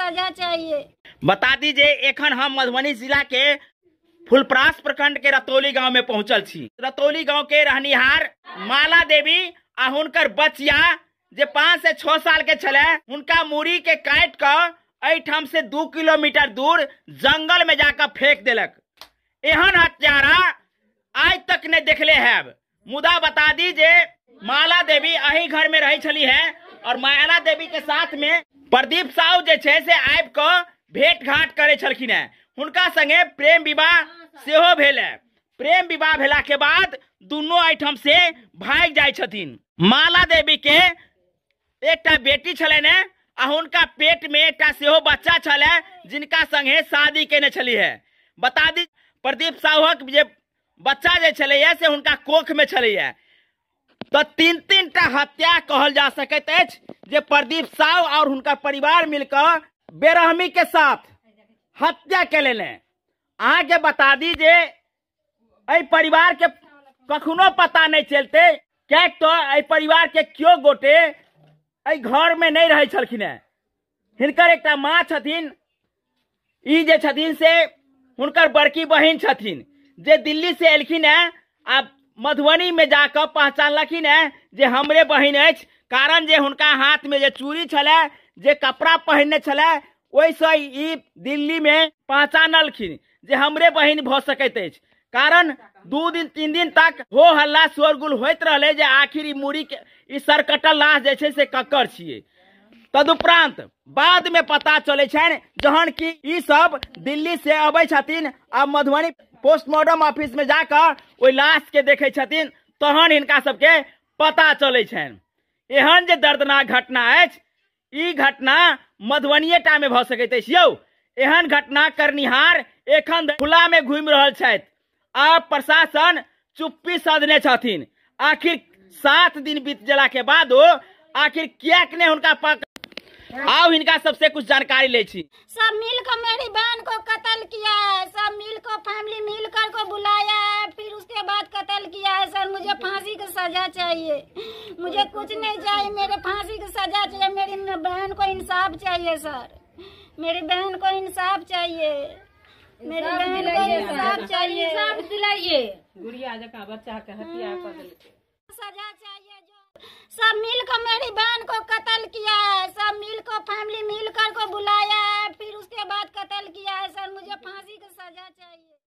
सजा चाहिए बता दीजिए एखन हम मधुबनी जिला के फुलप्रास प्रखंड के रतौली गांव में पहुंचल छी रतौली गांव के रहनिहार माला देवी आ हुनकर बचिया जे पाँच से छह साल के छले उनका मुरी के काट कर अठम से दू किलोमीटर दूर जंगल में जाकर फेंक दिलक एहन हत्यारा आज तक ने देखले है मुदा बता दी जे माला देवी अही घर में रही छली है और माला देवी के साथ में प्रदीप साहू जे से आबि भेंट भेट घाट करे छलखिन है हुनका संगे प्रेम विवाह सेहो भेल प्रेम विवाह भेला के बाद दुनू आइटम से भाग जाय छथिन माला देवी के एकटा बेटी छलनि है आ हुनका पेट में एकटा सेहो बच्चा छले जिनका संगे शादी केने है बता दी प्रदीप साहूक जे बच्चा जे है से हुनका कोख में है तो तीन तीन टा हत्या कहल जा सकते जे प्रदीप साहु और उनका परिवार मिलकर बेरहमी के साथ हत्या के लेने अहा बता दी जे परिवार के कखनो पता नहीं चलते क्या तो ऐ परिवार के क्यों गोटे ऐ घर में नहीं रहे छलखिन हिनकर एक माँ छथिन ई जे छथिन से हुनकर बड़की बहिन छथिन जे दिल्ली से एलखिन है आ मधुबनी में जाकर पहचानलखिन है जे हमरे बहन है कारण जे हुनका हाथ में जे चूड़ी छले जे कपड़ा पहनने छले वैसे ई दिल्ली में पहचानलखिन जे हमरे बहिन भ सकैत है कारण दू दिन तीन दिन तक हो हल्ला शोरगुल होत रहले जे आखिर ई मूड़ी के ई सरकटल लाश जे छै से ककर छियै तदुपरांत बाद में पता चले जहन की ई सब दिल्ली से अबै छथिन आ मधुबनी पोस्टमार्टम ऑफिस में जाकर वो लाश के देखे छथिन तहन इनका सबके पता चले छनि एहन जे दर्दनाक घटना है ई घटना मधुबनिए टा में भऽ सकैत अछि यौ एहन घटना करनिहार एखन खुला में घूम रहल छथि आ प्रशासन चुप्पी सधने छथिन आखिर सात दिन बीत जला के बाद आखिर किएक नहि हुनका आओ इनका सबसे कुछ जानकारी ले ची। सब मिलकर मेरी बहन को कत्ल किया है सब मिलकर फैमिली मिलकर को बुलाया है फिर उसके बाद कत्ल किया है सर मुझे फांसी की सजा चाहिए मुझे कुछ नहीं चाहिए मेरे फांसी की सजा चाहिए मेरी बहन को इंसाफ चाहिए सर मेरी बहन को इंसाफ चाहिए मेरी बहन को इंसाफ चाहिए इंसाफ दिलाइए गुड़िया बच्चा सजा चाहिए जो सब मिलकर मेरी बहन को कत्ल किया है सब मिलकर